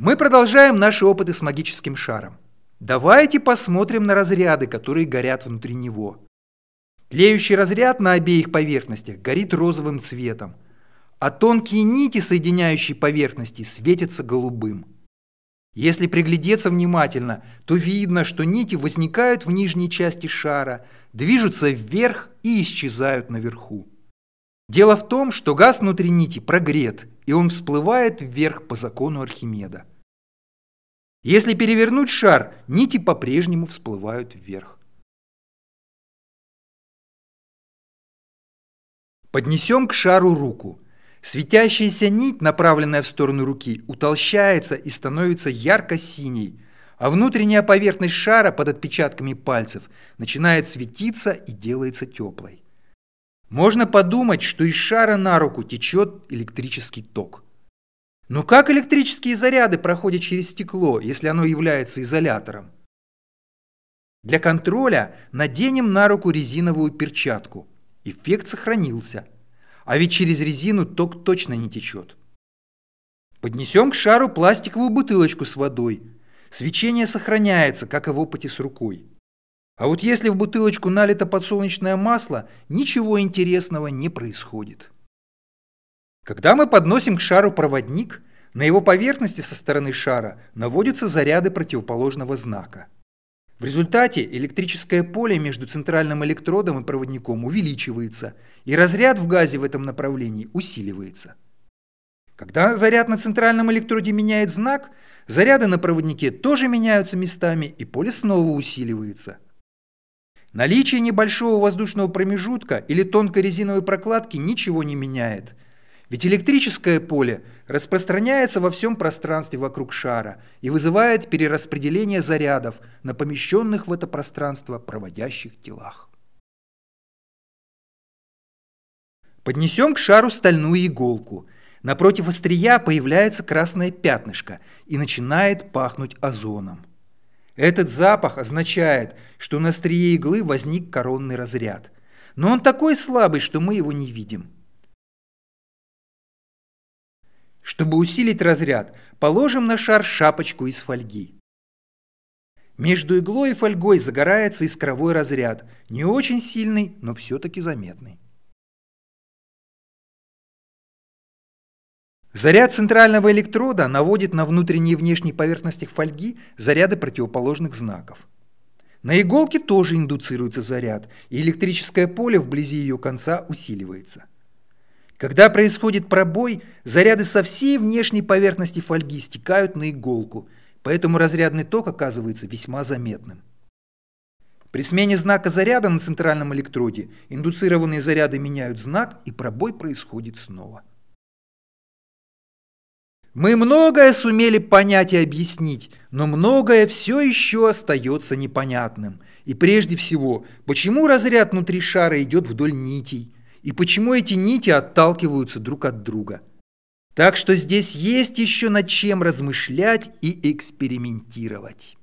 Мы продолжаем наши опыты с магическим шаром. Давайте посмотрим на разряды, которые горят внутри него. Тлеющий разряд на обеих поверхностях горит розовым цветом, а тонкие нити, соединяющие поверхности, светятся голубым. Если приглядеться внимательно, то видно, что нити возникают в нижней части шара, движутся вверх и исчезают наверху. Дело в том, что газ внутри нити прогрет и он всплывает вверх по закону Архимеда. Если перевернуть шар, нити по-прежнему всплывают вверх. Поднесем к шару руку. Светящаяся нить, направленная в сторону руки, утолщается и становится ярко-синей, а внутренняя поверхность шара под отпечатками пальцев начинает светиться и делается теплой. Можно подумать, что из шара на руку течет электрический ток. Но как электрические заряды проходят через стекло, если оно является изолятором? Для контроля наденем на руку резиновую перчатку. Эффект сохранился. А ведь через резину ток точно не течет. Поднесем к шару пластиковую бутылочку с водой. Свечение сохраняется, как и в опыте с рукой. А вот если в бутылочку налито подсолнечное масло, ничего интересного не происходит. Когда мы подносим к шару проводник, на его поверхности со стороны шара наводятся заряды противоположного знака. В результате электрическое поле между центральным электродом и проводником увеличивается, и разряд в газе в этом направлении усиливается. Когда заряд на центральном электроде меняет знак, заряды на проводнике тоже меняются местами, и поле снова усиливается – Наличие небольшого воздушного промежутка или тонкой резиновой прокладки ничего не меняет. Ведь электрическое поле распространяется во всем пространстве вокруг шара и вызывает перераспределение зарядов на помещенных в это пространство проводящих телах. Поднесем к шару стальную иголку. Напротив острия появляется красное пятнышко и начинает пахнуть озоном. Этот запах означает, что на острие иглы возник коронный разряд. Но он такой слабый, что мы его не видим. Чтобы усилить разряд, положим на шар шапочку из фольги. Между иглой и фольгой загорается искровой разряд, не очень сильный, но все-таки заметный. Заряд центрального электрода наводит на внутренние и внешние поверхности фольги заряды противоположных знаков. На иголке тоже индуцируется заряд, и электрическое поле вблизи ее конца усиливается. Когда происходит пробой, заряды со всей внешней поверхности фольги стекают на иголку, поэтому разрядный ток оказывается весьма заметным. При смене знака заряда на центральном электроде индуцированные заряды меняют знак, и пробой происходит снова. Мы многое сумели понять и объяснить, но многое все еще остается непонятным. И прежде всего, почему разряд внутри шара идет вдоль нитей? И почему эти нити отталкиваются друг от друга? Так что здесь есть еще над чем размышлять и экспериментировать.